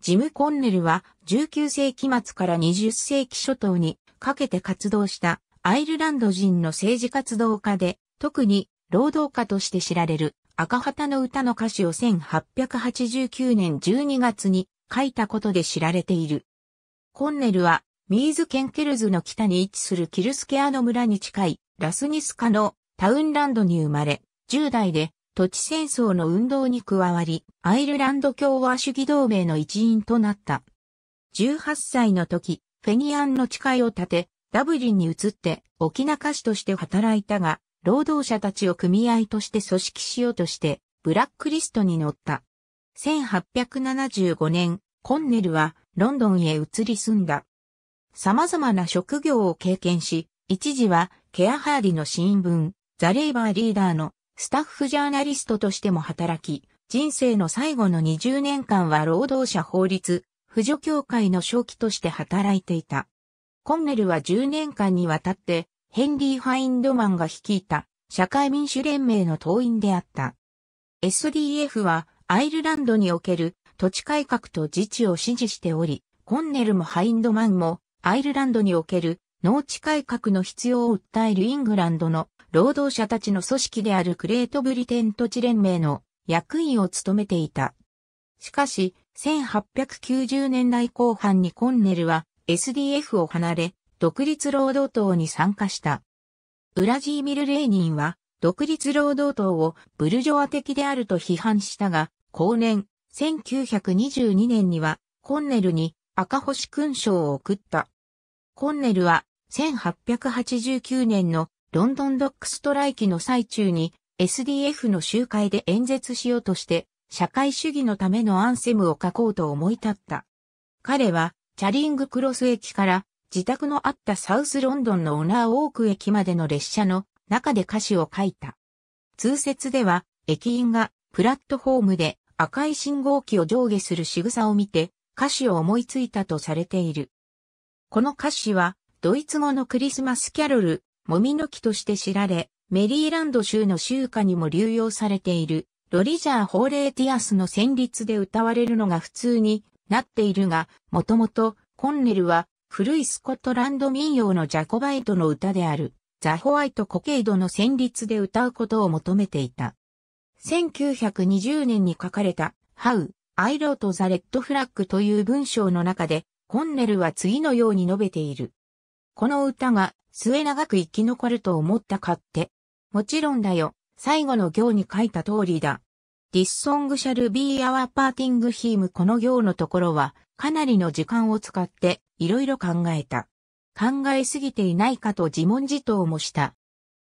ジム・コンネルは19世紀末から20世紀初頭にかけて活動したアイルランド人の政治活動家で、特に労働家として知られる赤旗の歌の歌詞を1889年12月に書いたことで知られている。コンネルはミーズケンケルズの北に位置するキルスケアの村に近いラスニスカのタウンランドに生まれ、10代で土地戦争の運動に加わり、アイルランド共和主義同盟の一員となった。18歳の時、フェニアンの誓いを立て、ダブリンに移って沖中市として働いたが、労働者たちを組合として組織しようとして、ブラックリストに載った。1875年、コンネルはロンドンへ移り住んだ。様々な職業を経験し、一時はケアハーリの新聞、ザ・レイバーリーダーのスタッフジャーナリストとしても働き、人生の最後の20年間は労働者法律、扶助協会の正規として働いていた。コンネルは10年間にわたって、ヘンリー・ファインドマンが率いた社会民主連盟の党員であった。SDF はアイルランドにおける土地改革と自治を支持しており、コンネルもハインドマンもアイルランドにおける農地改革の必要を訴えるイングランドの労働者たちの組織であるクレートブリテン土地連盟の役員を務めていた。しかし、1890年代後半にコンネルは SDF を離れ、独立労働党に参加した。ウラジーミル・レーニンは、独立労働党をブルジョア的であると批判したが、後年、1922年には、コンネルに赤星勲章を送った。コンネルは、1889年のロンドンドックストライキの最中に SDF の集会で演説しようとして社会主義のためのアンセムを書こうと思い立った。彼はチャリングクロス駅から自宅のあったサウスロンドンのオナーオーク駅までの列車の中で歌詞を書いた。通説では駅員がプラットフォームで赤い信号機を上下する仕草を見て歌詞を思いついたとされている。この歌詞はドイツ語のクリスマスキャロルもみの木として知られ、メリーランド州の州歌にも流用されている、ロリジャー・ホーレーティアスの旋律で歌われるのが普通になっているが、もともとコンネルは古いスコットランド民謡のジャコバイトの歌である、ザ・ホワイト・コケイドの旋律で歌うことを求めていた。1920年に書かれた、ハウ・アイロート・ザ・レッド・フラッグという文章の中で、コンネルは次のように述べている。この歌が末長く生き残ると思ったかって。もちろんだよ。最後の行に書いた通りだ。This song shall be our parting h y m この行のところは、かなりの時間を使って、いろいろ考えた。考えすぎていないかと自問自答もした。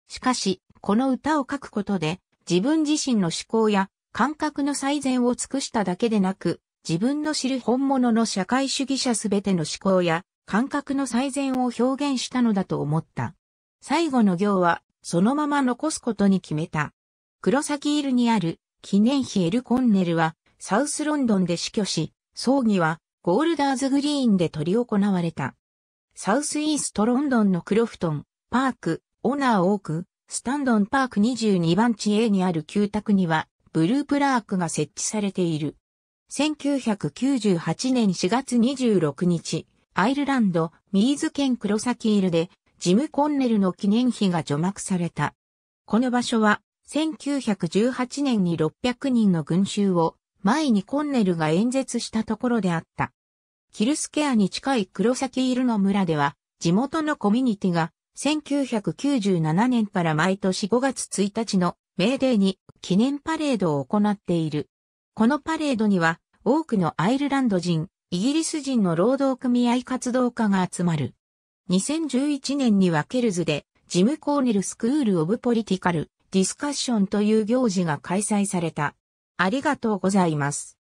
しかし、この歌を書くことで、自分自身の思考や感覚の最善を尽くしただけでなく、自分の知る本物の社会主義者すべての思考や感覚の最善を表現したのだと思った。最後の行は、そのまま残すことに決めた。黒崎イルにある記念碑エルコンネルは、サウスロンドンで死去し、葬儀はゴールダーズグリーンで執り行われた。サウスイーストロンドンのクロフトン、パーク、オナーオーク、スタンドンパーク22番地 A にある旧宅には、ブループラークが設置されている。1998年4月26日、アイルランド、ミーズ県黒崎イルで、ジム・コンネルの記念碑が除幕された。この場所は、1918年に600人の群衆を前にコンネルが演説したところであった。キルスケアに近い黒崎イルの村では、地元のコミュニティが1997年から毎年5月1日のメーデーに記念パレードを行っている。このパレードには多くのアイルランド人、イギリス人の労働組合活動家が集まる。2011年にはケルズで、ジム・コーネル・スクール・オブ・ポリティカル・ディスカッションという行事が開催された。ありがとうございます。